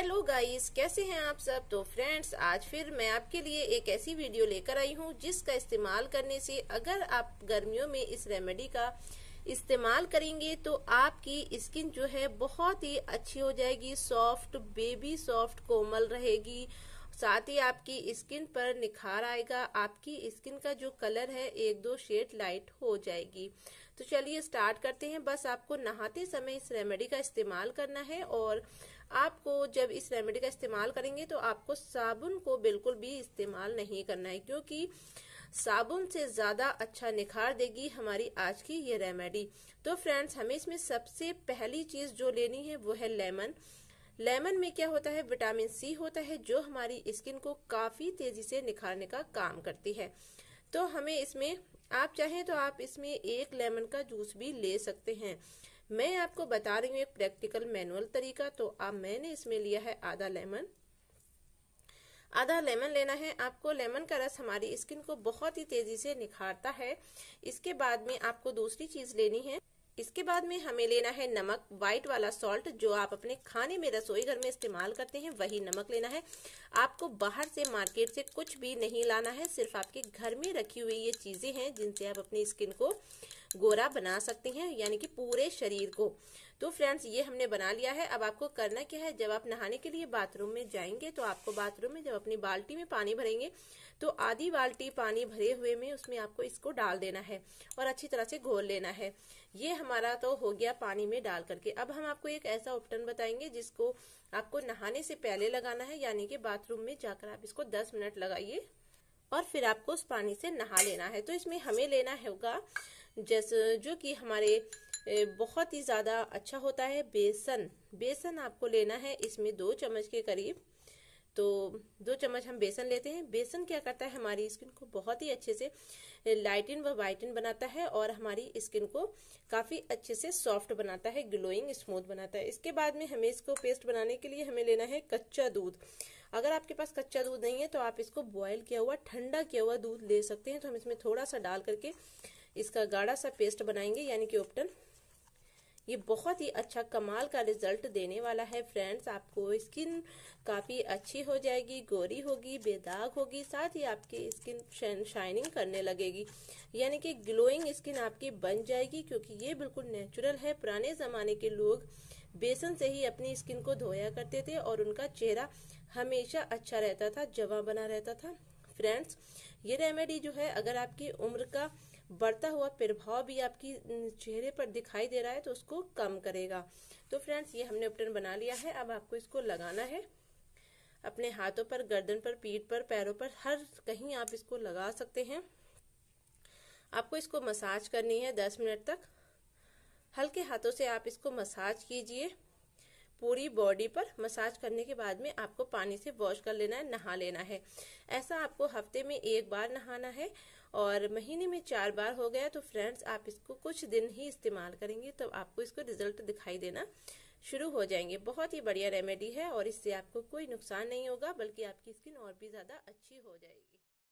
hello guys कैसे हैं आप सब तो फ्रेंड्स आज फिर मैं आपके लिए एक ऐसी वीडियो लेकर आई हूं जिसका इस्तेमाल करने से अगर आप गर्मियों में इस रेमेडी का इस्तेमाल करेंगे तो आपकी स्किन जो है बहुत ही अच्छी हो जाएगी सॉफ्ट बेबी सॉफ्ट कोमल रहेगी साथ ही आपकी स्किन पर निखार आएगा आपकी स्किन का जो कलर है एक दो शेड लाइट हो जाएगी तो चलिए स्टार्ट करते हैं बस आपको नहाते समय इस रेमेडी का इस्तेमाल करना है और आपको जब इस रेमेडी का इस्तेमाल करेंगे तो आपको साबुन को बिल्कुल भी इस्तेमाल नहीं करना है क्योंकि साबुन से ज़्यादा अच्छा निखार देगी हमारी आज की ये रेमेडी तो फ्रेंड्स हमें इसमें सबसे पहली चीज़ जो लेनी है वो है लेमन लेमन में क्या होता है विटामिन सी होता है जो हमारी स्किन को काफ़ी तेज़ी से निखारने का काम करती है तो हमें इसमें आप चाहें तो आप इसमें एक लेमन का जूस भी ले सकते हैं मैं आपको बता रही हूँ एक प्रैक्टिकल मैनुअल तरीका तो आप मैंने इसमें लिया है आधा लेमन आधा लेमन लेना है आपको लेमन का रस हमारी स्किन को बहुत ही तेजी से निखारता है इसके बाद में आपको दूसरी चीज लेनी है इसके बाद में हमें लेना है नमक व्हाइट वाला सॉल्ट जो आप अपने खाने में रसोई घर में इस्तेमाल करते हैं वही नमक लेना है आपको बाहर से मार्केट से कुछ भी नहीं लाना है सिर्फ आपके घर में रखी हुई ये चीज़ें हैं जिनसे आप अपनी स्किन को गोरा बना सकते हैं यानी कि पूरे शरीर को तो फ्रेंड्स ये हमने बना लिया है अब आपको करना क्या है जब आप नहाने के लिए बाथरूम में जाएंगे तो आपको बाथरूम में जब अपनी बाल्टी में पानी भरेंगे तो आधी बाल्टी पानी भरे हुए में उसमें आपको इसको डाल देना है और अच्छी तरह से घोल लेना है ये हमारा तो हो गया पानी में डाल करके अब हम आपको एक ऐसा ऑप्टन बताएंगे जिसको आपको नहाने से पहले लगाना है यानी कि बाथरूम में जाकर आप इसको दस मिनट लगाइए और फिर आपको उस पानी से नहा लेना है तो इसमें हमें लेना होगा जैसे जो कि हमारे बहुत ही ज़्यादा अच्छा होता है बेसन बेसन आपको लेना है इसमें दो चम्मच के करीब तो दो चम्मच हम बेसन लेते हैं बेसन क्या करता है हमारी स्किन को बहुत ही अच्छे से लाइटिन व वाइटिन बनाता है और हमारी स्किन को काफ़ी अच्छे से सॉफ्ट बनाता है ग्लोइंग स्मूथ बनाता है इसके बाद में हमें इसको पेस्ट बनाने के लिए हमें लेना है कच्चा दूध अगर आपके पास कच्चा दूध नहीं है तो आप इसको बॉयल किया हुआ ठंडा किया हुआ दूध ले सकते हैं तो हम इसमें थोड़ा सा डाल करके इसका गाढ़ा सा पेस्ट बनाएंगे यानी कि ओपटन ये बहुत ही अच्छा कमाल का रिजल्ट देने वाला है फ्रेंड्स आपको स्किन काफ़ी अच्छी हो जाएगी गोरी होगी बेदाग होगी साथ ही आपकी स्किन शाइनिंग करने लगेगी यानी कि ग्लोइंग स्किन आपकी बन जाएगी क्योंकि ये बिल्कुल नेचुरल है पुराने ज़माने के लोग बेसन से ही अपनी स्किन को धोया करते थे और उनका चेहरा हमेशा अच्छा रहता था जवा बना रहता था फ्रेंड्स ये रेमेडी जो है अगर आपकी उम्र का बढ़ता हुआ प्रभाव भी आपकी चेहरे पर दिखाई दे रहा है तो उसको कम करेगा तो फ्रेंड्स ये हमने उपटन बना लिया है अब आपको इसको लगाना है अपने हाथों पर गर्दन पर पीठ पर पैरों पर हर कहीं आप इसको लगा सकते हैं आपको इसको मसाज करनी है दस मिनट तक हल्के हाथों से आप इसको मसाज कीजिए पूरी बॉडी पर मसाज करने के बाद में आपको पानी से वॉश कर लेना है नहा लेना है ऐसा आपको हफ्ते में एक बार नहाना है और महीने में चार बार हो गया तो फ्रेंड्स आप इसको कुछ दिन ही इस्तेमाल करेंगे तो आपको इसको रिजल्ट दिखाई देना शुरू हो जाएंगे बहुत ही बढ़िया रेमेडी है और इससे आपको कोई नुकसान नहीं होगा बल्कि आपकी स्किन और भी ज़्यादा अच्छी हो जाएगी